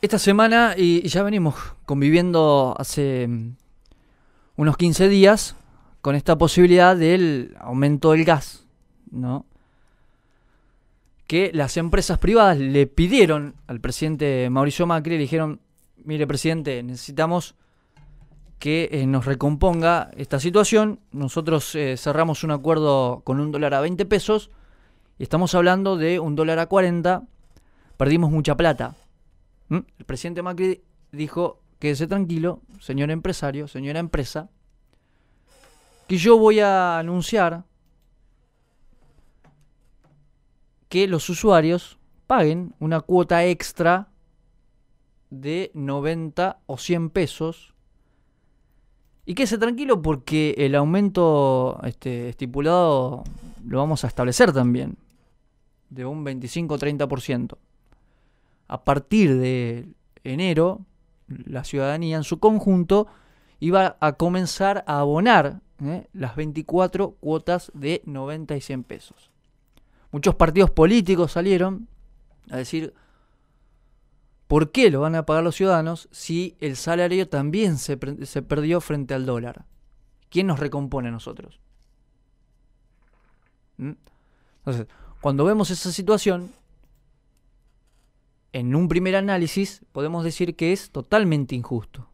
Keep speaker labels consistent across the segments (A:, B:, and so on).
A: Esta semana, y ya venimos conviviendo hace mm, unos 15 días con esta posibilidad del aumento del gas, ¿no? Que las empresas privadas le pidieron al presidente Mauricio Macri, le dijeron, mire presidente, necesitamos que eh, nos recomponga esta situación. Nosotros eh, cerramos un acuerdo con un dólar a 20 pesos y estamos hablando de un dólar a 40. Perdimos mucha plata ¿Mm? El presidente Macri dijo, quédese tranquilo, señor empresario, señora empresa, que yo voy a anunciar que los usuarios paguen una cuota extra de 90 o 100 pesos. Y quédese tranquilo porque el aumento este, estipulado lo vamos a establecer también, de un 25 o 30% a partir de enero, la ciudadanía en su conjunto iba a comenzar a abonar ¿eh? las 24 cuotas de 90 y 100 pesos. Muchos partidos políticos salieron a decir, ¿por qué lo van a pagar los ciudadanos si el salario también se, perdió frente al dólar? ¿Quién nos recompone a nosotros? ¿Mm? Entonces, cuando vemos esa situación, en un primer análisis podemos decir que es totalmente injusto.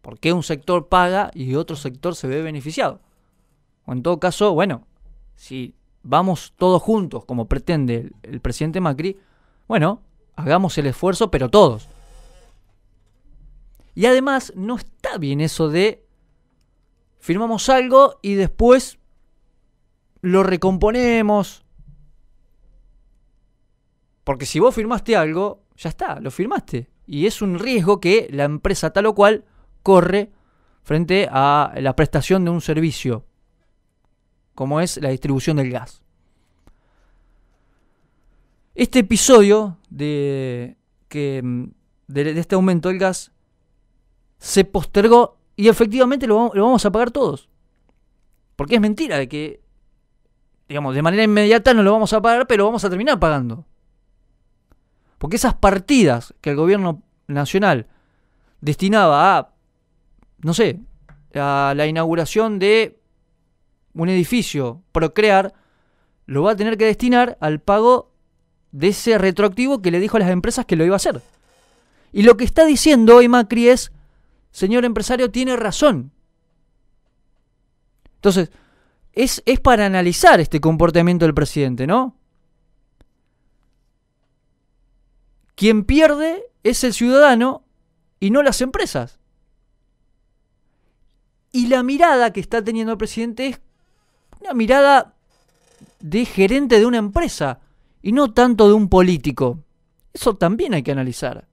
A: ¿Por qué un sector paga y otro sector se ve beneficiado? O en todo caso, bueno, si vamos todos juntos, como pretende el, el presidente Macri, bueno, hagamos el esfuerzo, pero todos. Y además, no está bien eso de firmamos algo y después lo recomponemos, porque si vos firmaste algo, ya está, lo firmaste. Y es un riesgo que la empresa tal o cual corre frente a la prestación de un servicio, como es la distribución del gas. Este episodio de, que, mm, de, este aumento del gas se postergó y efectivamente lo, vamos a pagar todos. Porque es mentira de que digamos, de manera inmediata no lo vamos a pagar, pero vamos a terminar pagando. Porque esas partidas que el gobierno nacional destinaba a, no sé, a la inauguración de un edificio, procrear, lo va a tener que destinar al pago de ese retroactivo que le dijo a las empresas que lo iba a hacer. Y lo que está diciendo hoy Macri es, señor empresario, tiene razón. Entonces, es, es para analizar este comportamiento del presidente, ¿no? Quien pierde es el ciudadano y no las empresas. Y la mirada que está teniendo el presidente es una mirada de gerente de una empresa y no tanto de un político. Eso también hay que analizar.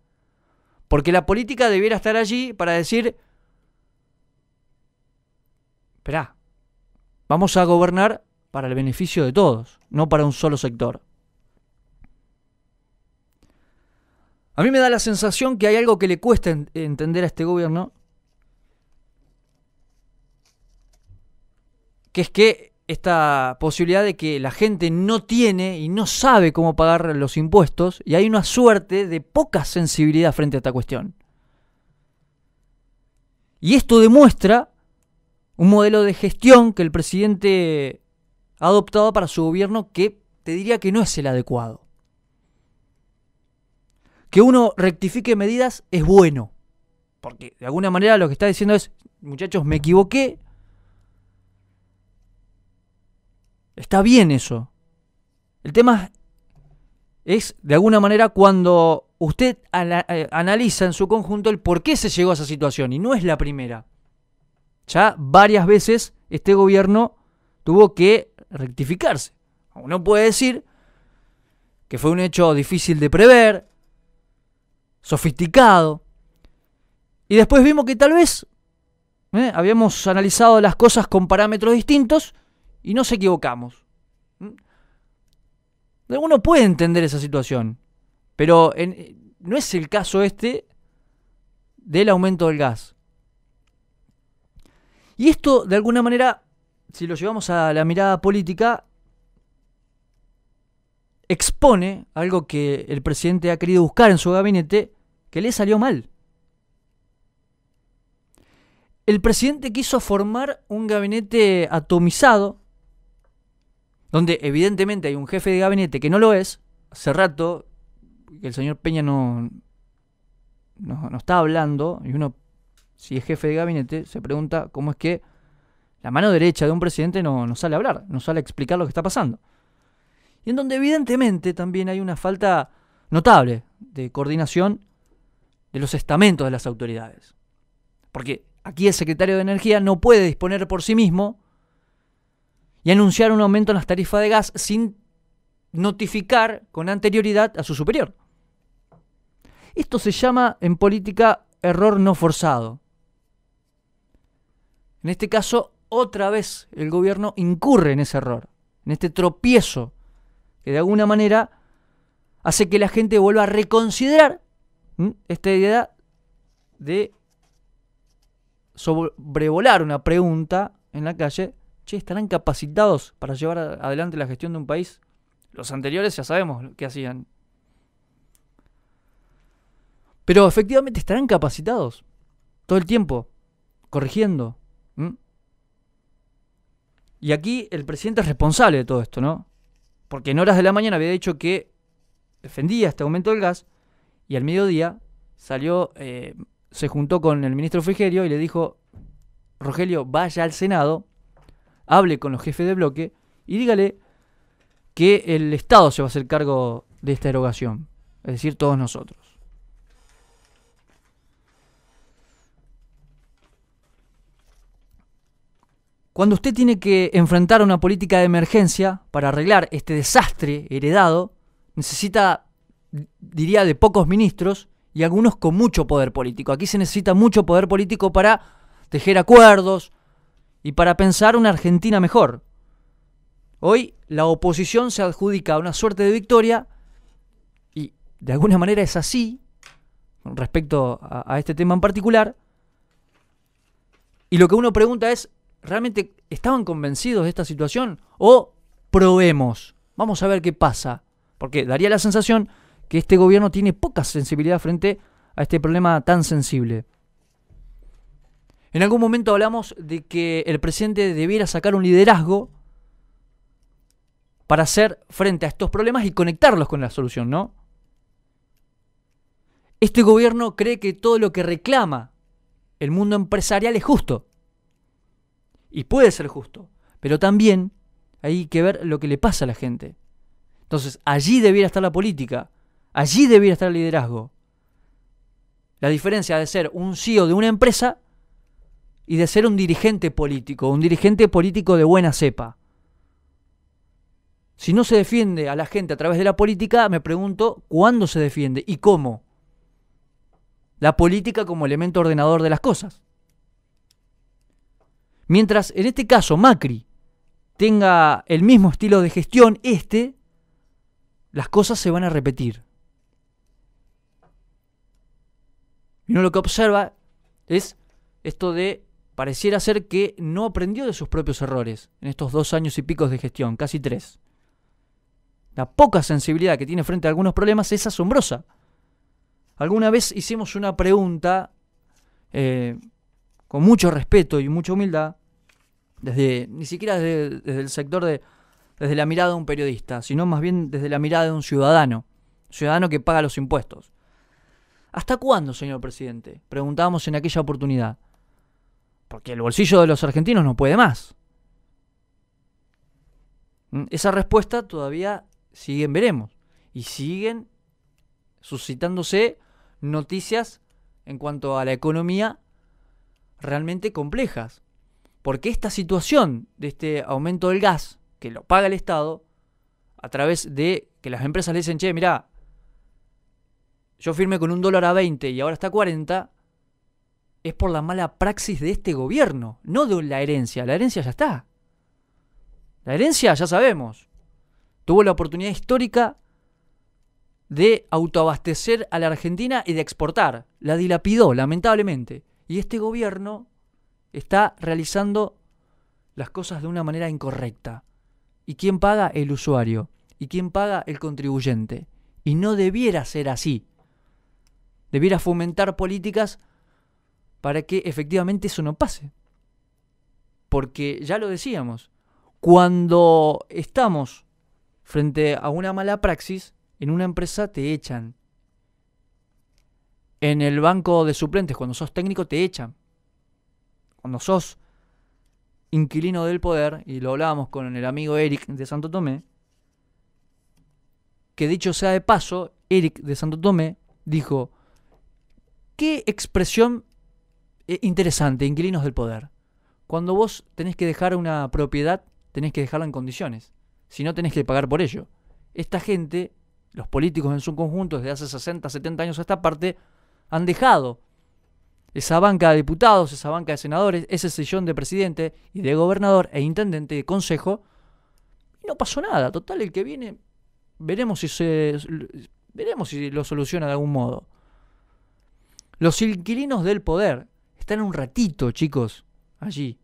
A: Porque la política debiera estar allí para decir, esperá, vamos a gobernar para el beneficio de todos, no para un solo sector. A mí me da la sensación que hay algo que le cuesta entender a este gobierno, que es que esta posibilidad de que la gente no tiene y no sabe cómo pagar los impuestos y hay una suerte de poca sensibilidad frente a esta cuestión. Y esto demuestra un modelo de gestión que el presidente ha adoptado para su gobierno que te diría que no es el adecuado que uno rectifique medidas es bueno. Porque de alguna manera lo que está diciendo es, muchachos, me equivoqué. Está bien eso. El tema es, de alguna manera, cuando usted eh, analiza en su conjunto el por qué se llegó a esa situación. Y no es la primera. Ya varias veces este gobierno tuvo que rectificarse. Uno puede decir que fue un hecho difícil de prever, sofisticado. Y después vimos que tal vez ¿eh? habíamos analizado las cosas con parámetros distintos y no se equivocamos. ¿Mm? Uno puede entender esa situación, pero no es el caso este del aumento del gas. Y esto, de alguna manera, si lo llevamos a la mirada política, expone algo que el presidente ha querido buscar en su gabinete, que le salió mal. El presidente quiso formar un gabinete atomizado, donde evidentemente hay un jefe de gabinete que no lo es. Hace rato que el señor Peña no, no, está hablando, y uno, si es jefe de gabinete, se pregunta cómo es que la mano derecha de un presidente no, no, sale a hablar, no sale a explicar lo que está pasando. Y en donde evidentemente también hay una falta notable de coordinación de los estamentos de las autoridades. Porque aquí el secretario de Energía no puede disponer por sí mismo y anunciar un aumento en las tarifas de gas sin notificar con anterioridad a su superior. Esto se llama en política error no forzado. En este caso, otra vez el gobierno incurre en ese error, en este tropiezo que de alguna manera hace que la gente vuelva a reconsiderar esta idea de sobrevolar una pregunta en la calle, che, ¿estarán capacitados para llevar adelante la gestión de un país? Los anteriores ya sabemos qué hacían. Pero efectivamente estarán capacitados todo el tiempo, corrigiendo. Y aquí el presidente es responsable de todo esto, ¿no? Porque en horas de la mañana había dicho que defendía este aumento del gas y al mediodía salió, eh, se juntó con el ministro Frigerio y le dijo, Rogelio, vaya al Senado, hable con los jefes de bloque y dígale que el Estado se va a hacer cargo de esta erogación, es decir, todos nosotros. Cuando usted tiene que enfrentar una política de emergencia para arreglar este desastre heredado, necesita diría, de pocos ministros y algunos con mucho poder político. Aquí se necesita mucho poder político para tejer acuerdos y para pensar una Argentina mejor. Hoy la oposición se adjudica a una suerte de victoria y de alguna manera es así respecto a este tema en particular. Y lo que uno pregunta es, ¿realmente estaban convencidos de esta situación? ¿O probemos? Vamos a ver qué pasa. Porque daría la sensación que este gobierno tiene poca sensibilidad frente a este problema tan sensible. En algún momento hablamos de que el presidente debiera sacar un liderazgo para hacer frente a estos problemas y conectarlos con la solución, ¿no? Este gobierno cree que todo lo que reclama el mundo empresarial es justo. Y puede ser justo, pero también hay que ver lo que le pasa a la gente. Entonces, allí debiera estar la política, Allí debiera estar el liderazgo. La diferencia de ser un CEO de una empresa y de ser un dirigente político, un dirigente político de buena cepa. Si no se defiende a la gente a través de la política, me pregunto cuándo se defiende y cómo. La política como elemento ordenador de las cosas. Mientras en este caso Macri tenga el mismo estilo de gestión, este, las cosas se van a repetir. Y uno lo que observa es esto de pareciera ser que no aprendió de sus propios errores en estos dos años y picos de gestión, casi tres. La poca sensibilidad que tiene frente a algunos problemas es asombrosa. Alguna vez hicimos una pregunta eh, con mucho respeto y mucha humildad, desde, ni siquiera desde el sector de, desde la mirada de un periodista, sino más bien desde la mirada de un ciudadano, ciudadano que paga los impuestos. ¿Hasta cuándo, señor presidente? Preguntábamos en aquella oportunidad. Porque el bolsillo de los argentinos no puede más. Mm, esa respuesta todavía siguen veremos. Y siguen suscitándose noticias en cuanto a la economía realmente complejas. Porque esta situación de este aumento del gas, que lo paga el Estado, a través de que las empresas le dicen, che, mirá, yo firme con un dólar a 20 y ahora está a 40, es por la mala praxis de este gobierno, no de la herencia. La herencia ya está. La herencia ya sabemos. Tuvo la oportunidad histórica de autoabastecer a la Argentina y de exportar. La dilapidó, lamentablemente. Y este gobierno está realizando las cosas de una manera incorrecta. ¿Y quién paga? El usuario. ¿Y quién paga? El contribuyente. Y no debiera ser así debiera fomentar políticas para que efectivamente eso no pase. Porque ya lo decíamos, cuando estamos frente a una mala praxis, en una empresa te echan. En el banco de suplentes, cuando sos técnico, te echan. Cuando sos inquilino del poder, y lo hablábamos con el amigo Eric de Santo Tomé, que dicho sea de paso, Eric de Santo Tomé dijo, qué expresión eh, interesante, inquilinos del poder. Cuando vos tenés que dejar una propiedad, tenés que dejarla en condiciones. Si no, tenés que pagar por ello. Esta gente, los políticos en su conjunto, desde hace 60, 70 años a esta parte, han dejado esa banca de diputados, esa banca de senadores, ese sillón de presidente y de gobernador e intendente de consejo, y no pasó nada. Total, el que viene, veremos si se veremos si lo soluciona de algún modo. Los inquilinos del poder están un ratito, chicos, allí.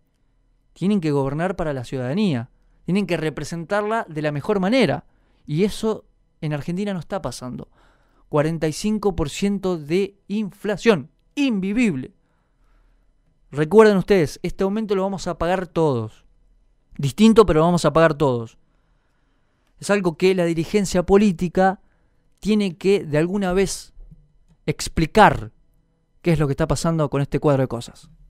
A: Tienen que gobernar para la ciudadanía, tienen que representarla de la mejor manera. Y eso en Argentina no está pasando. 45% de inflación, invivible. Recuerden ustedes, este aumento lo vamos a pagar todos. Distinto, pero lo vamos a pagar todos. Es algo que la dirigencia política tiene que de alguna vez explicar qué es lo que está pasando con este cuadro de cosas.